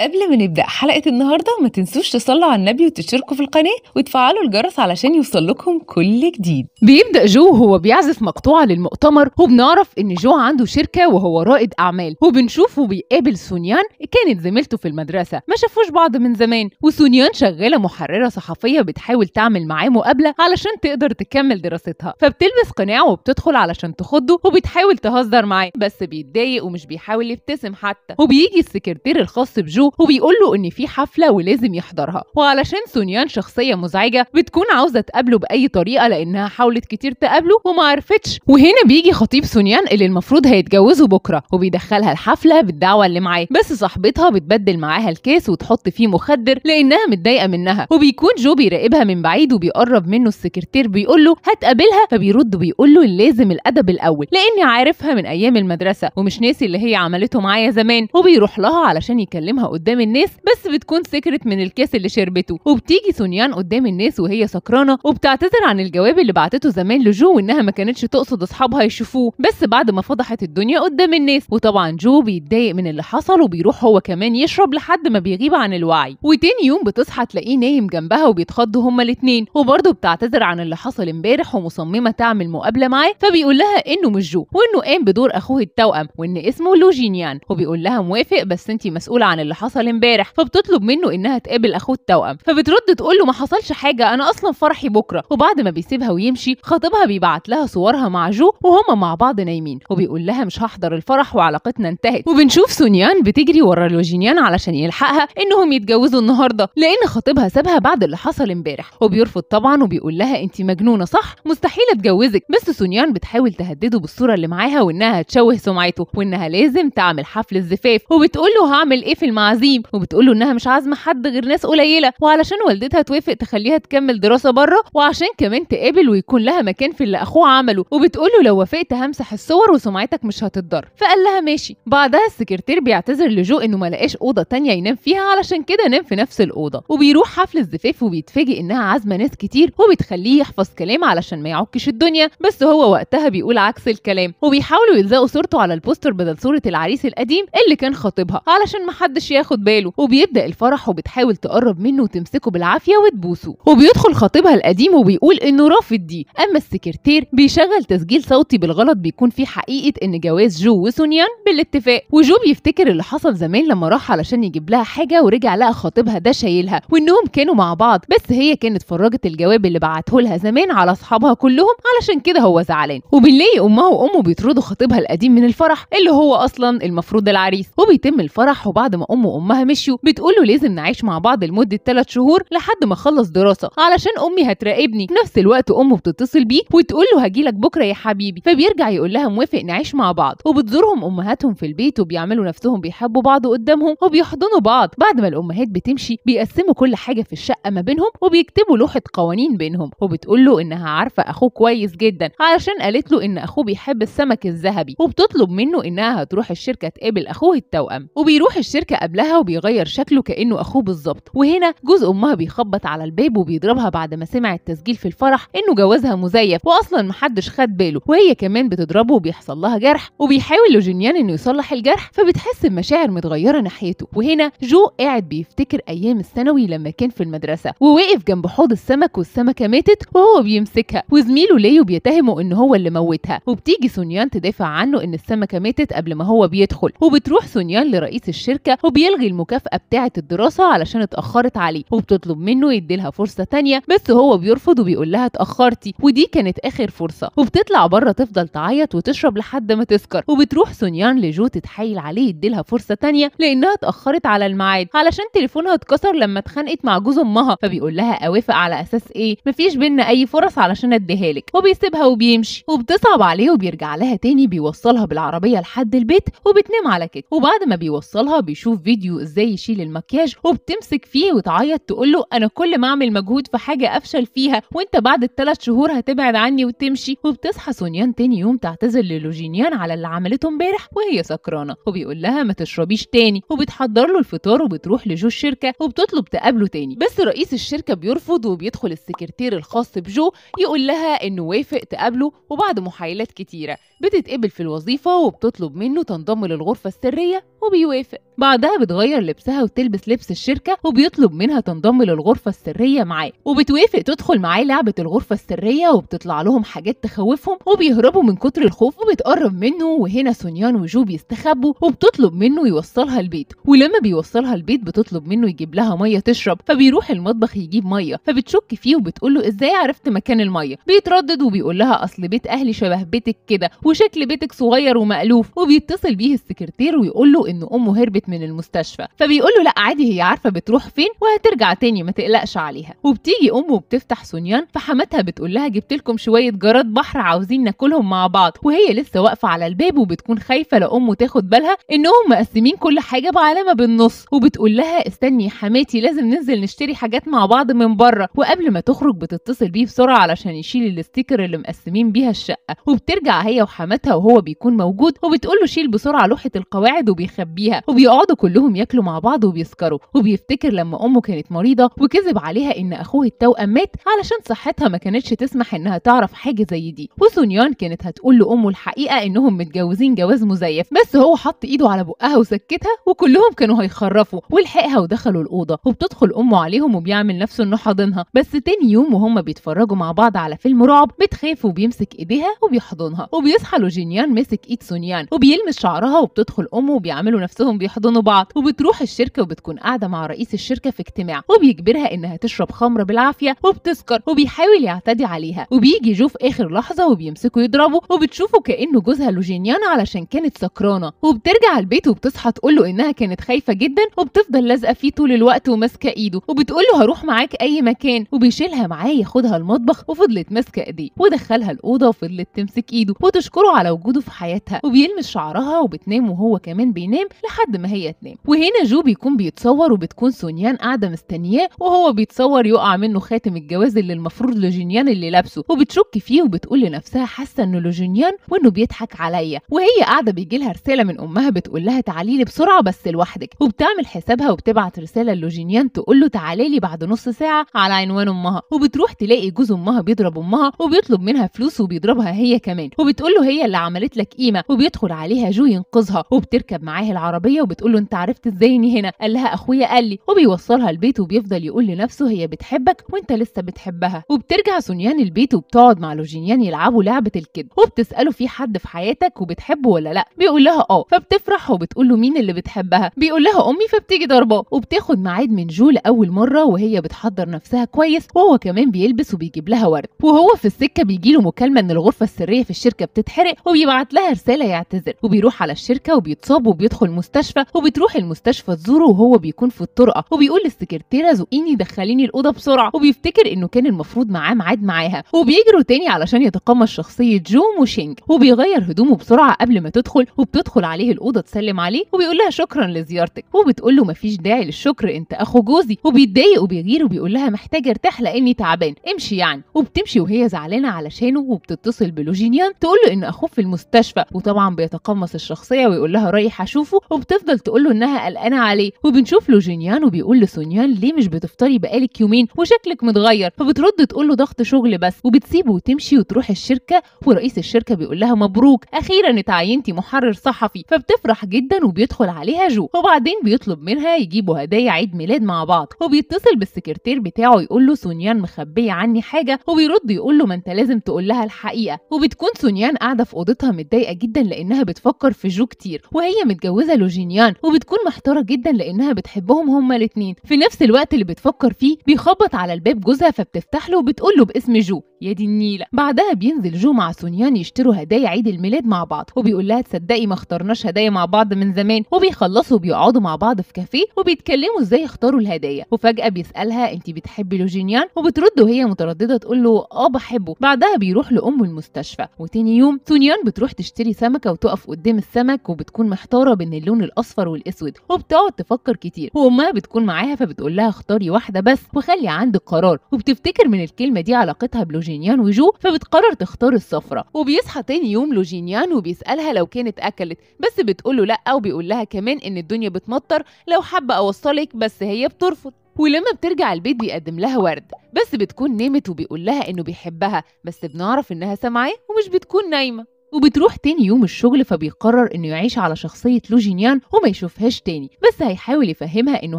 قبل ما نبدأ حلقة النهاردة ما تنسوش تصلوا على النبي وتشتركوا في القناة وتفعلوا الجرس علشان يوصل لكم كل جديد بيبدأ جو وهو بيعزف مقطوعة للمؤتمر وبنعرف إن جو عنده شركة وهو رائد أعمال وبنشوفه بيقابل سونيان كانت زميلته في المدرسة ما شافوش بعض من زمان وسونيان شغالة محررة صحفية بتحاول تعمل معاه مقابلة علشان تقدر تكمل دراستها فبتلبس قناع وبتدخل علشان تخضه وبتحاول تهزر معاه بس بيتضايق ومش بيحاول يبتسم حتى وبيجي السكرتير الخاص بجو وبيقول له ان في حفله ولازم يحضرها وعلشان سونيان شخصيه مزعجه بتكون عاوزه تقابله باي طريقه لانها حاولت كتير تقابله وما عرفتش وهنا بيجي خطيب سونيان اللي المفروض هيتجوزه بكره وبيدخلها الحفله بالدعوه اللي معاه بس صاحبتها بتبدل معاها الكاس وتحط فيه مخدر لانها متضايقه منها وبيكون جو بيراقبها من بعيد وبيقرب منه السكرتير بيقول له هتقابلها فبيرد وبيقول له لازم الادب الاول لاني عارفها من ايام المدرسه ومش ناسي اللي هي عملته معايا زمان وبيروح لها علشان يكلمها قدام الناس بس بتكون سكرت من الكاس اللي شربته وبتيجي سونيان قدام الناس وهي سكرانه وبتعتذر عن الجواب اللي بعتته زمان لجو وانها ما كانتش تقصد اصحابها يشوفوه بس بعد ما فضحت الدنيا قدام الناس وطبعا جو بيتضايق من اللي حصل وبيروح هو كمان يشرب لحد ما بيغيب عن الوعي وتاني يوم بتصحى تلاقيه نايم جنبها وبيتخضوا هما الاتنين وبرده بتعتذر عن اللي حصل امبارح ومصممه تعمل مقابله معاه فبيقول لها انه مش جو وانه قام بدور اخوه التوأم وان اسمه لوجينيان وبيقول لها موافق بس انت مسؤوله عن اللي حصل امبارح فبتطلب منه انها تقابل اخوه التوأم فبترد تقول له ما حصلش حاجه انا اصلا فرحي بكره وبعد ما بيسيبها ويمشي خطيبها بيبعت لها صورها مع جو وهما مع بعض نايمين وبيقول لها مش هحضر الفرح وعلاقتنا انتهت وبنشوف سونيان بتجري ورا لوجينيان علشان يلحقها انهم يتجوزوا النهارده لان خطيبها سابها بعد اللي حصل امبارح وبيرفض طبعا وبيقول لها انت مجنونه صح مستحيل اتجوزك بس سونيان بتحاول تهدده بالصوره اللي معاها وانها هتشوه سمعته وانها لازم تعمل حفل الزفاف وبتقول له هعمل ايه في المعزة عزيم وبتقول له انها مش عازمه حد غير ناس قليله وعلشان والدتها توافق تخليها تكمل دراسه بره وعشان كمان تقابل ويكون لها مكان في اللي اخوه عمله وبتقول له لو وافقت همسح الصور وسمعتك مش هتتضر فقال لها ماشي بعدها السكرتير بيعتذر لجو انه ما لقاش اوضه تانية ينام فيها علشان كده نام في نفس الاوضه وبيروح حفل الزفاف وبيتفاجئ انها عازمه ناس كتير وبتخليه يحفظ كلام علشان ما يعكش الدنيا بس هو وقتها بيقول عكس الكلام وبيحاولوا يلزقوا صورته على البوستر بدل صوره العريس القديم اللي كان خطيبها علشان محدش ياخد ياخد باله وبيبدا الفرح وبتحاول تقرب منه وتمسكه بالعافيه وتبوسه وبيدخل خطيبها القديم وبيقول انه رافض دي اما السكرتير بيشغل تسجيل صوتي بالغلط بيكون فيه حقيقه ان جواز جو وسونيان بالاتفاق وجو بيفتكر اللي حصل زمان لما راح علشان يجيب لها حاجه ورجع لقى خطيبها ده شايلها وانهم كانوا مع بعض بس هي كانت فرجت الجواب اللي بعته لها زمان على اصحابها كلهم علشان كده هو زعلان وبنلاقي امها وامه بيطردوا خطيبها القديم من الفرح اللي هو اصلا المفروض العريس وبيتم الفرح وبعد ما امه وامها مشيوا له لازم نعيش مع بعض لمده 3 شهور لحد ما اخلص دراسه علشان امي هتراقبني في نفس الوقت امه بتتصل بيه وتقول له هجيلك بكره يا حبيبي فبيرجع يقول لها موافق نعيش مع بعض وبتزورهم امهاتهم في البيت وبيعملوا نفسهم بيحبوا بعض قدامهم وبيحضنوا بعض بعد ما الامهات بتمشي بيقسموا كل حاجه في الشقه ما بينهم وبيكتبوا لوحه قوانين بينهم وبتقول له انها عارفه اخوه كويس جدا علشان قالت له ان اخوه بيحب السمك الذهبي وبتطلب منه انها هتروح الشركه تقابل اخوه التوأم وبيروح الشركه قبلها شكلها وبيغير شكله كانه اخوه بالظبط وهنا جوز امها بيخبط على الباب وبيضربها بعد ما سمع التسجيل في الفرح انه جوازها مزيف واصلا محدش خد باله وهي كمان بتضربه وبيحصل لها جرح وبيحاول لوجينيان انه يصلح الجرح فبتحس بمشاعر متغيره ناحيته وهنا جو قاعد بيفتكر ايام الثانوي لما كان في المدرسه وواقف جنب حوض السمك والسمكه ماتت وهو بيمسكها وزميله ليو بيتهمه ان هو اللي موتها وبتيجي سونيان تدافع عنه ان السمكه ماتت قبل ما هو بيدخل وبتروح سونيان لرئيس الشركه وبي بتلغي المكافأة بتاعة الدراسة علشان اتأخرت عليه وبتطلب منه يديلها فرصة تانية بس هو بيرفض وبيقول لها اتأخرتي ودي كانت آخر فرصة وبتطلع بره تفضل تعيط وتشرب لحد ما تسكر وبتروح سونيان لجو تتحايل عليه يديلها فرصة تانية لأنها اتأخرت على الميعاد علشان تليفونها اتكسر لما اتخانقت مع جوز أمها فبيقول لها أوافق على أساس إيه مفيش بينا أي فرص علشان أديها لك وبيسيبها وبيمشي وبتصعب عليه وبيرجع لها تاني بيوصلها بالعربية لحد البيت وبتنام على كده وبعد ما بيوصلها بيشوف فيديو فيديو ازاي يشيل المكياج وبتمسك فيه وتعيط تقول له انا كل ما اعمل مجهود في حاجه افشل فيها وانت بعد الثلاث شهور هتبعد عني وتمشي وبتصحى سونيان تاني يوم تعتذر للوجينيان على اللي عملته امبارح وهي سكرانه وبيقول لها ما تشربيش تاني وبتحضر له الفطار وبتروح لجو الشركه وبتطلب تقابله تاني بس رئيس الشركه بيرفض وبيدخل السكرتير الخاص بجو يقول لها انه وافق تقابله وبعد محايلات كتيره بتتقبل في الوظيفه وبتطلب منه تنضم للغرفه السريه وبيوافق بعدها بتغير لبسها وتلبس لبس الشركة وبيطلب منها تنضم للغرفة السرية معاه وبتوافق تدخل معاه لعبة الغرفة السرية وبتطلع لهم حاجات تخوفهم وبيهربوا من كتر الخوف وبتقرب منه وهنا سونيان وجو بيستخبوا وبتطلب منه يوصلها البيت ولما بيوصلها البيت بتطلب منه يجيب لها مية تشرب فبيروح المطبخ يجيب مية فبتشك فيه وبتقول له ازاي عرفت مكان المية بيتردد وبيقول لها اصل بيت اهلي شبه بيتك كده وشكل بيتك صغير ومألوف وبيتصل بيه السكرتير ويقول له ان امه هربت من المستشفى المستشفى فبيقول له لا عادي هي عارفه بتروح فين وهترجع تاني ما تقلقش عليها وبتيجي امه وبتفتح صنيان فحماتها بتقول لها جبت لكم شويه جراد بحر عاوزين ناكلهم مع بعض وهي لسه واقفه على الباب وبتكون خايفه لا امه تاخد بالها انهم مقسمين كل حاجه بعلامه بالنص وبتقول لها استني حماتي لازم ننزل نشتري حاجات مع بعض من بره وقبل ما تخرج بتتصل بيه بسرعه علشان يشيل الاستيكر اللي مقسمين بيها الشقه وبترجع هي وحماتها وهو بيكون موجود وبتقول له شيل بسرعه لوحه القواعد وبيخبيها وبيقعدوا كلهم كلهم ياكلوا مع بعض وبيسكروا وبيفتكر لما امه كانت مريضه وكذب عليها ان اخوه التوأم مات علشان صحتها ما كانتش تسمح انها تعرف حاجه زي دي وسونيان كانت هتقول لامه الحقيقه انهم متجوزين جواز مزيف بس هو حط ايده على بقها وسكتها وكلهم كانوا هيخرفوا ولحقها ودخلوا الاوضه وبتدخل امه عليهم وبيعمل نفسه انه حاضنها بس تاني يوم وهم بيتفرجوا مع بعض على فيلم رعب بتخاف وبيمسك ايديها وبيحضنها وبيصحى لوجينيان ماسك ايد سونيان وبيلمس شعرها وبتدخل امه وبيعملوا نفسهم بيحضنوا بعض وبتروح الشركه وبتكون قاعده مع رئيس الشركه في اجتماع وبيجبرها انها تشرب خمره بالعافيه وبتسكر وبيحاول يعتدي عليها وبيجي يشوف اخر لحظه وبيمسكه يضربه وبتشوفه كانه جوزها لوجينيانا علشان كانت سكرانه وبترجع البيت وبتصحى تقول له انها كانت خايفه جدا وبتفضل لازقه فيه طول الوقت وماسكه ايده وبتقول له هروح معاك اي مكان وبيشيلها معاه ياخدها المطبخ وفضلت ماسكه ايديه ودخلها الاوضه وفضلت تمسك ايده وتشكره على وجوده في حياتها وبيلمس شعرها وبتنام وهو كمان بينام لحد ما هي تنام وهنا جو بيكون بيتصور وبتكون سونيان قاعده مستنياه وهو بيتصور يقع منه خاتم الجواز اللي المفروض لوجينيان اللي لابسه وبتشك فيه وبتقول لنفسها حاسه انه لوجينيان وانه بيضحك عليا وهي قاعده بيجي لها رساله من امها بتقول لها تعالي لي بسرعه بس لوحدك وبتعمل حسابها وبتبعت رساله لوجينيان تقول له تعالي لي بعد نص ساعه على عنوان امها وبتروح تلاقي جوز امها بيضرب امها وبيطلب منها فلوس وبيضربها هي كمان وبتقول له هي اللي عملت لك قيمه وبيدخل عليها جو ينقذها وبتركب معاه العربيه وبتقول له انت عارف عرفت ازاي اني هنا قال لها اخويا قال لي وبيوصلها البيت وبيفضل يقول لنفسه هي بتحبك وانت لسه بتحبها وبترجع سونيان البيت وبتقعد مع لوجينيان يلعبوا لعبه الكد وبتساله في حد في حياتك وبتحبه ولا لا بيقول لها اه فبتفرح وبتقول له مين اللي بتحبها بيقول لها امي فبتيجي ضربه وبتاخد ميعاد من جول اول مره وهي بتحضر نفسها كويس وهو كمان بيلبس وبيجيب لها ورد وهو في السكه بيجي له مكالمه ان الغرفه السريه في الشركه بتتحرق وبيبعت لها رساله يعتذر وبيروح على الشركه وبيتصاب وبيدخل مستشفى وبتروح المستشفى تزوره وهو بيكون في الطرقه وبيقول للسكرتيره زقيني دخليني الاوضه بسرعه وبيفتكر انه كان المفروض معاه ميعاد معاها وبيجروا تاني علشان يتقمص شخصيه جو موشينج وبيغير هدومه بسرعه قبل ما تدخل وبتدخل عليه الاوضه تسلم عليه وبيقول لها شكرا لزيارتك وبتقول له مفيش داعي للشكر انت اخو جوزي وبيتضايق وبيغير وبيقول لها محتاج ارتاح لاني تعبان امشي يعني وبتمشي وهي زعلانه علشانه وبتتصل بلوجينيان تقول له ان اخوه في المستشفى وطبعا بيتقمص الشخصيه ويقول لها رايح اشوفه وبتفضل تقول له انها كلها قلقانه عليه وبنشوف له جينيان وبيقول لسونيان ليه مش بتفطري بقالك يومين وشكلك متغير فبترد تقول له ضغط شغل بس وبتسيبه وتمشي وتروح الشركه ورئيس الشركه بيقول لها مبروك اخيرا اتعينتي محرر صحفي فبتفرح جدا وبيدخل عليها جو وبعدين بيطلب منها يجيبوا هدايا عيد ميلاد مع بعض وبيتصل بالسكرتير بتاعه يقول له سونيان مخبيه عني حاجه وبيرد يقول له ما انت لازم تقول لها الحقيقه وبتكون سونيان قاعده في اوضتها متضايقه جدا لانها بتفكر في جو كتير وهي متجوزه لوجينيان وبتكون بتكون محتارة جدا لأنها بتحبهم هما الاتنين في نفس الوقت اللي بتفكر فيه بيخبط على الباب جوزها فبتفتح له وبتقول له باسم جو يا دي النيلة بعدها بينزل جو مع سونيان يشتروا هدايا عيد الميلاد مع بعض وبيقول لها تصدقي ما اخترناش هدايا مع بعض من زمان وبيخلصوا وبيقعدوا مع بعض في كافيه وبيتكلموا ازاي اختاروا الهدايا وفجأة بيسألها انت بتحبي لوجينيان وبترد وهي مترددة تقول له اه بحبه بعدها بيروح لأمه المستشفى وتاني يوم سونيان بتروح تشتري سمكة وتقف قدام السمك وبتكون محتارة بين اللون الأصفر والأسود اسود وبتقعد تفكر كتير وامها بتكون معاها فبتقول لها اختاري واحده بس وخلي عندك قرار وبتفتكر من الكلمه دي علاقتها بلوجينيان وجو فبتقرر تختار الصفرة وبيصحى تاني يوم لوجينيان وبيسالها لو كانت اكلت بس بتقول له لا وبيقول لها كمان ان الدنيا بتمطر لو حابه اوصلك بس هي بترفض ولما بترجع البيت بيقدم لها ورد بس بتكون نامت وبيقول لها انه بيحبها بس بنعرف انها سامعاه ومش بتكون نايمه وبتروح تاني يوم الشغل فبيقرر انه يعيش على شخصية لوجينيان وما يشوفهاش تاني بس هيحاول يفهمها انه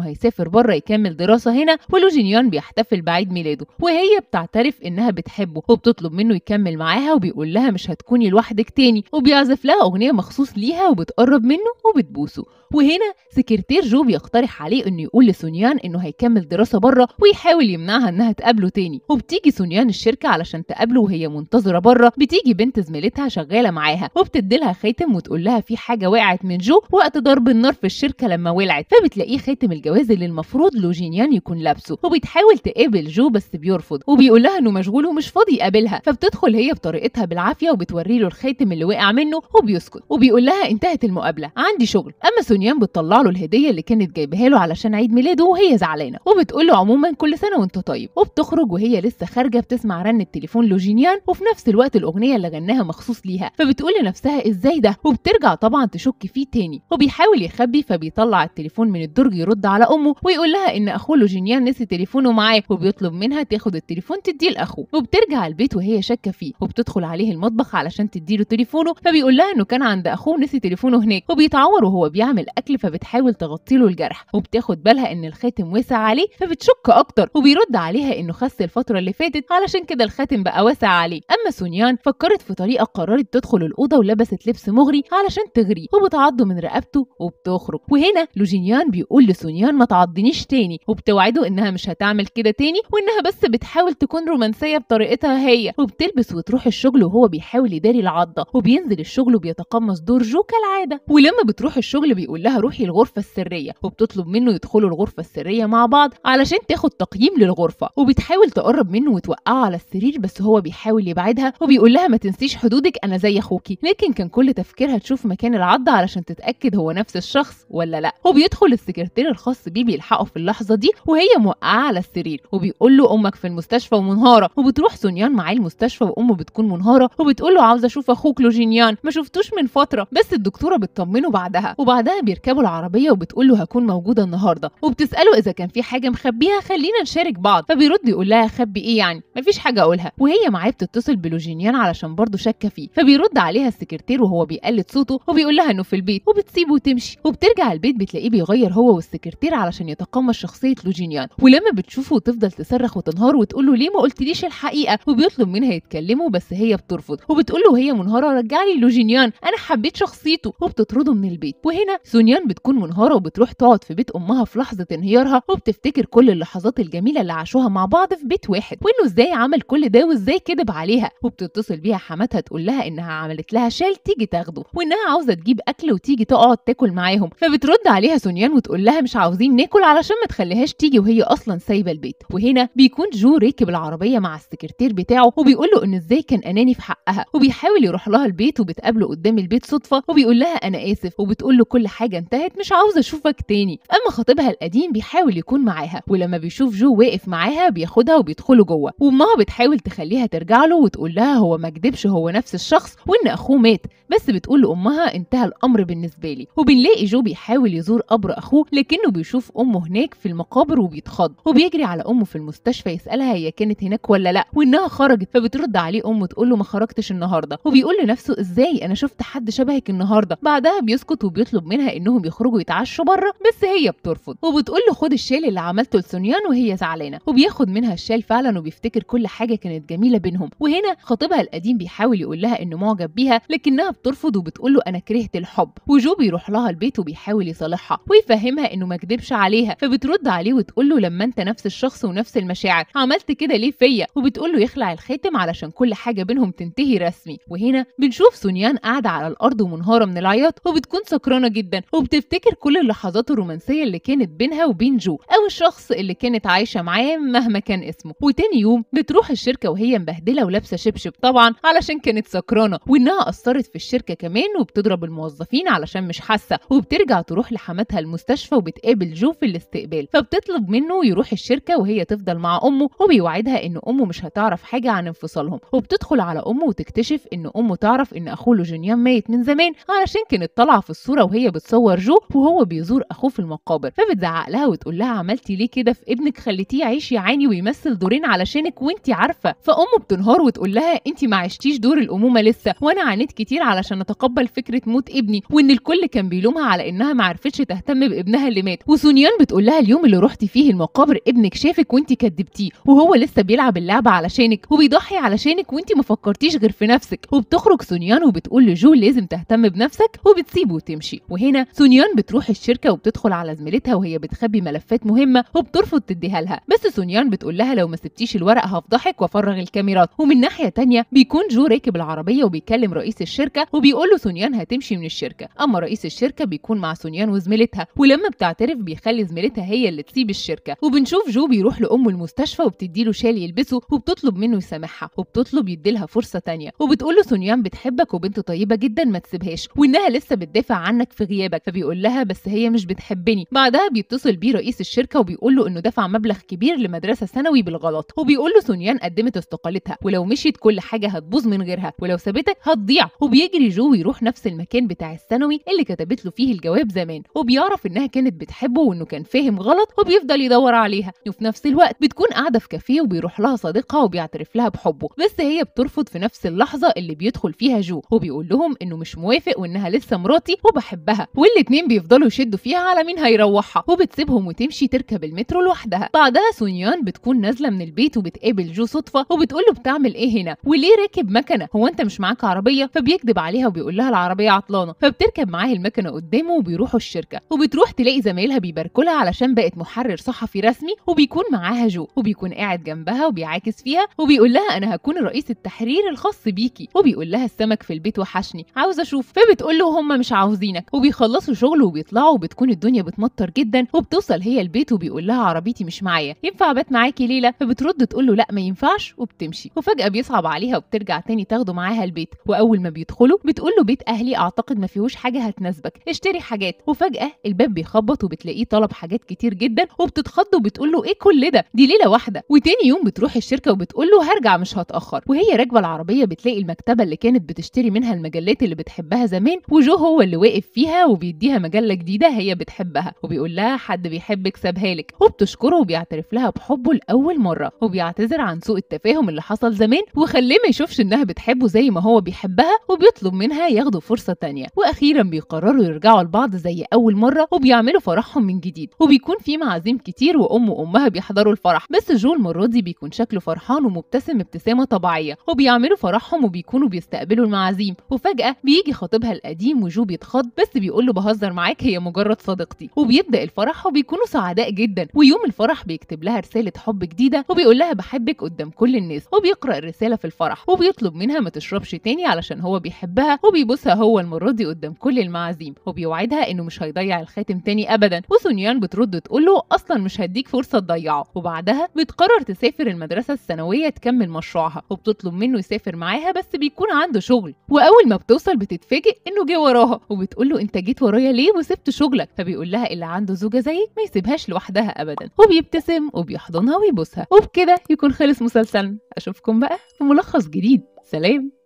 هيسافر بره يكمل دراسة هنا ولوجينيان بيحتفل بعيد ميلاده وهي بتعترف انها بتحبه وبتطلب منه يكمل معاها وبيقول لها مش هتكوني لوحدك تاني وبيعزف لها اغنية مخصوص ليها وبتقرب منه وبتبوسه وهنا سكرتير جو بيقترح عليه انه يقول لسونيان انه هيكمل دراسة بره ويحاول يمنعها انها تقابله تاني وبتيجي سونيان الشركة علشان تقابله وهي منتظرة بره بتيجي بنت زميلتها شغالة شغاله معاها وبتدي لها خاتم وتقول لها في حاجه وقعت من جو وقت ضرب النار في الشركه لما ولعت فبتلاقيه خاتم الجواز اللي المفروض لوجينيان يكون لابسه وبتحاول تقابل جو بس بيرفض وبيقول لها انه مشغول ومش فاضي يقابلها فبتدخل هي بطريقتها بالعافيه وبتوري له الخاتم اللي وقع منه وبيسكت وبيقول لها انتهت المقابله عندي شغل اما سونيان بتطلع له الهديه اللي كانت جايبها له علشان عيد ميلاده وهي زعلانه وبتقول له عموما كل سنه وانت طيب وبتخرج وهي لسه خارجه بتسمع رن التليفون لوجينيان وفي نفس الوقت الاغنيه اللي غناها مخصوص ليها فبتقول لنفسها ازاي ده وبترجع طبعا تشك فيه تاني وبيحاول يخبي فبيطلع التليفون من الدرج يرد على امه ويقول لها ان اخوه لوجينيان جينيان نسي تليفونه معاه وبيطلب منها تاخد التليفون تديه لاخوه وبترجع البيت وهي شاكه فيه وبتدخل عليه المطبخ علشان تديله تليفونه فبيقول لها انه كان عند اخوه نسي تليفونه هناك وبيتعور وهو بيعمل اكل فبتحاول تغطي له الجرح وبتاخد بالها ان الخاتم وسع عليه فبتشك اكتر وبيرد عليها انه خس الفتره اللي فاتت علشان كده الخاتم بقى واسع عليه اما سونيان فكرت في طريقه قررت بتدخل الأوضة ولبست لبس مغري علشان تغري وبتعضه من رقبته وبتخرج وهنا لوجينيان بيقول لسونيان ما تعضنيش تاني وبتوعده إنها مش هتعمل كده تاني وإنها بس بتحاول تكون رومانسية بطريقتها هي وبتلبس وتروح الشغل وهو بيحاول يداري العضة وبينزل الشغل وبيتقمص دور جو كالعادة ولما بتروح الشغل بيقول لها روحي الغرفة السرية وبتطلب منه يدخلوا الغرفة السرية مع بعض علشان تاخد تقييم للغرفة وبتحاول تقرب منه وتوقعه على السرير بس هو بيحاول يبعدها وبيقول لها ما تنسيش حدودك انا زي زي اخوكي لكن كان كل تفكيرها تشوف مكان العض علشان تتاكد هو نفس الشخص ولا لا وبيدخل السكرتير الخاص بيه بيلحقه في اللحظه دي وهي موقعه على السرير وبيقول له امك في المستشفى ومنهاره وبتروح سونيان معاه المستشفى وامه بتكون منهاره وبتقول له عاوزه اشوف اخوك لوجينيان ما شفتوش من فتره بس الدكتوره بتطمنه بعدها وبعدها بيركبوا العربيه وبتقول له هكون موجوده النهارده وبتساله اذا كان في حاجه مخبيها خلينا نشارك بعض فبيرد يقول لها خبي ايه يعني مفيش حاجه اقولها وهي معاه بتتصل بلوجينيان علشان برضه شاكه فيه فبي وبيرد عليها السكرتير وهو بيقلد صوته وبيقول لها انه في البيت وبتسيبه وتمشي وبترجع البيت بتلاقيه بيغير هو والسكرتير علشان يتقمص شخصيه لوجينيان ولما بتشوفه وتفضل تصرخ وتنهار وتقول له ليه ما قلتليش الحقيقه وبيطلب منها يتكلموا بس هي بترفض وبتقول له وهي منهاره رجع لي لوجينيان انا حبيت شخصيته وبتطرده من البيت وهنا سونيان بتكون منهاره وبتروح تقعد في بيت امها في لحظه انهيارها وبتفتكر كل اللحظات الجميله اللي عاشوها مع بعض في بيت واحد وانه ازاي عمل كل ده وازاي كذب عليها وبتتصل بيها حماتها تقول لها انها انها عملت لها شال تيجي تاخده وانها عاوزه تجيب اكل وتيجي تقعد تاكل معاهم فبترد عليها سونيان وتقول لها مش عاوزين ناكل علشان ما تخليهاش تيجي وهي اصلا سايبه البيت وهنا بيكون جو راكب العربيه مع السكرتير بتاعه وبيقول له ان ازاي كان اناني في حقها وبيحاول يروح لها البيت وبتقابله قدام البيت صدفه وبيقول لها انا اسف وبتقول له كل حاجه انتهت مش عاوزه اشوفك تاني اما خطيبها القديم بيحاول يكون معاها ولما بيشوف جو واقف معاها بياخدها وبيدخلوا جوه وامها بتحاول تخليها ترجع له وتقول لها هو ما كدبش هو نفس الشخص وإن أخوه مات بس بتقول لأمها انتهى الأمر بالنسبة لي وبنلاقي جو بيحاول يزور قبر أخوه لكنه بيشوف أمه هناك في المقابر وبيتخض وبيجري على أمه في المستشفى يسألها هي كانت هناك ولا لأ وإنها خرجت فبترد عليه أمه تقول له ما خرجتش النهاردة وبيقول لنفسه إزاي أنا شفت حد شبهك النهاردة بعدها بيسكت وبيطلب منها إنهم يخرجوا يتعشوا بره بس هي بترفض وبتقول له خد الشال اللي عملته لسونيان وهي زعلانة وبياخد منها الشال فعلا وبيفتكر كل حاجة كانت جميلة بينهم وهنا خطيبها القديم بيحاول يقول لها إن معجب بيها لكنها بترفض وبتقول له انا كرهت الحب وجو بيروح لها البيت وبيحاول يصالحها ويفهمها انه ما كدبش عليها فبترد عليه وتقول له لما انت نفس الشخص ونفس المشاعر عملت كده ليه فيا وبتقول له يخلع الخاتم علشان كل حاجه بينهم تنتهي رسمي وهنا بنشوف سونيان قاعده على الارض ومنهاره من العياط وبتكون سكرانه جدا وبتفتكر كل اللحظات الرومانسيه اللي كانت بينها وبين جو او الشخص اللي كانت عايشه معاه مهما كان اسمه وتاني يوم بتروح الشركه وهي مبهدله ولابسه شبشب طبعا علشان كانت سكرانه وانها اثرت في الشركه كمان وبتضرب الموظفين علشان مش حاسه وبترجع تروح لحماتها المستشفى وبتقابل جو في الاستقبال فبتطلب منه يروح الشركه وهي تفضل مع امه وبيوعدها ان امه مش هتعرف حاجه عن انفصالهم وبتدخل على امه وتكتشف ان امه تعرف ان اخوه جونيان ميت من زمان علشان كانت طالعه في الصوره وهي بتصور جو وهو بيزور اخوه في المقابر فبتزعق لها وتقول لها عملتي ليه كده في ابنك خليتيه يعيش يعاني ويمثل دورين علشانك وانت عارفه فامه بتنهار وتقول لها انت ما عشتيش دور الامومه لسه الحادثه وانا عانيت كتير علشان اتقبل فكره موت ابني وان الكل كان بيلومها على انها ما عرفتش تهتم بابنها اللي مات وسونيان بتقول لها اليوم اللي رحتي فيه المقابر ابنك شافك وانت كدبتيه وهو لسه بيلعب اللعبه علشانك وبيضحي علشانك وانت ما فكرتيش غير في نفسك وبتخرج سونيان وبتقول لجو لازم تهتم بنفسك وبتسيبه وتمشي وهنا سونيان بتروح الشركه وبتدخل على زميلتها وهي بتخبي ملفات مهمه وبترفض تديها لها بس سونيان بتقول لها لو ما سبتيش الورق هفضحك وافرغ الكاميرات ومن ناحيه تانية بيكون جو راكب العربيه وبيكلم رئيس الشركه وبيقول له سونيان هتمشي من الشركه اما رئيس الشركه بيكون مع سونيان وزميلتها ولما بتعترف بيخلي زميلتها هي اللي تسيب الشركه وبنشوف جو بيروح لامه المستشفى وبتدي له شال يلبسه وبتطلب منه يسامحها وبتطلب يديلها فرصه تانية وبتقول له سونيان بتحبك وبنت طيبه جدا ما تسيبهاش وانها لسه بتدافع عنك في غيابك فبيقول لها بس هي مش بتحبني بعدها بيتصل بيه رئيس الشركه وبيقول له انه دفع مبلغ كبير لمدرسه ثانوي بالغلط وبيقول له سونيان قدمت استقالتها ولو مشيت كل حاجه هتبوظ من غيرها ولو سابت كده هتضيع وبيجري جو ويروح نفس المكان بتاع الثانوي اللي كتبت له فيه الجواب زمان وبيعرف انها كانت بتحبه وانه كان فاهم غلط وبيفضل يدور عليها وفي نفس الوقت بتكون قاعده في كافيه وبيروح لها صديقها وبيعترف لها بحبه بس هي بترفض في نفس اللحظه اللي بيدخل فيها جو وبيقول لهم انه مش موافق وانها لسه مراتي وبحبها والاتنين بيفضلوا يشدوا فيها على مين هيروحها وبتسيبهم وتمشي تركب المترو لوحدها بعدها سونيان بتكون نازله من البيت وبتقابل جو صدفه وبتقول له بتعمل ايه هنا وليه راكب مكنه هو انت مش معاك معاك عربيه فبيكذب عليها وبيقول لها العربيه عطلانه فبتركب معاه المكنه قدامه وبيروحوا الشركه وبتروح تلاقي زمايلها بيباركولها علشان بقت محرر صحفي رسمي وبيكون معاها جو وبيكون قاعد جنبها وبيعاكس فيها وبيقول لها انا هكون رئيس التحرير الخاص بيكي وبيقول لها السمك في البيت وحشني عاوز اشوف فبتقول له هم مش عاوزينك وبيخلصوا شغل وبيطلعوا وبتكون الدنيا بتمطر جدا وبتوصل هي البيت وبيقول لها عربيتي مش معايا ينفع ابات معاكي ليله فبترد تقول له لا ما ينفعش وبتمشي وفجاه بيصعب عليها وبترجع تاني تاخده معاها البيت واول ما بيدخلوا بتقول له بيت اهلي اعتقد ما فيهوش حاجه هتناسبك اشتري حاجات وفجاه الباب بيخبط وبتلاقيه طلب حاجات كتير جدا وبتتخض وبتقول له ايه كل ده دي ليله واحده وتاني يوم بتروح الشركه وبتقول له هرجع مش هتاخر وهي راكبه العربيه بتلاقي المكتبه اللي كانت بتشتري منها المجلات اللي بتحبها زمان وجو هو اللي واقف فيها وبيديها مجله جديده هي بتحبها وبيقول لها حد بيحبك سابها لك وبتشكره وبيعترف لها بحبه لاول مره وبيعتذر عن سوء التفاهم اللي حصل زمان وخليه ما يشوفش انها بتحبه زي ما هو بيحبها وبيطلب منها ياخدوا فرصة تانية وأخيرا بيقرروا يرجعوا لبعض زي أول مرة وبيعملوا فرحهم من جديد وبيكون في معازيم كتير وأم وأمها بيحضروا الفرح بس جول المرة دي بيكون شكله فرحان ومبتسم ابتسامة طبيعية وبيعملوا فرحهم وبيكونوا بيستقبلوا المعازيم وفجأة بيجي خطيبها القديم وجو بيتخض بس بيقول له بهزر معاك هي مجرد صديقتي وبيبدأ الفرح وبيكونوا سعداء جدا ويوم الفرح بيكتب لها رسالة حب جديدة وبيقول لها بحبك قدام كل الناس وبيقرأ الرسالة في الفرح وبيطلب منها ما تشربش تاني علشان هو بيحبها وبيبوسها هو المرة دي قدام كل المعازيم وبيوعدها انه مش هيضيع الخاتم تاني ابدا وسونيان بترد تقول له اصلا مش هديك فرصة تضيعه وبعدها بتقرر تسافر المدرسة الثانوية تكمل مشروعها وبتطلب منه يسافر معاها بس بيكون عنده شغل واول ما بتوصل بتتفاجئ انه جه وراها وبتقول له انت جيت ورايا ليه وسبت شغلك فبيقول لها اللي عنده زوجة زيك ما يسيبهاش لوحدها ابدا وبيبتسم وبيحضنها ويبوسها وبكده يكون خلص مسلسلنا اشوفكم بقى في ملخص جديد سلام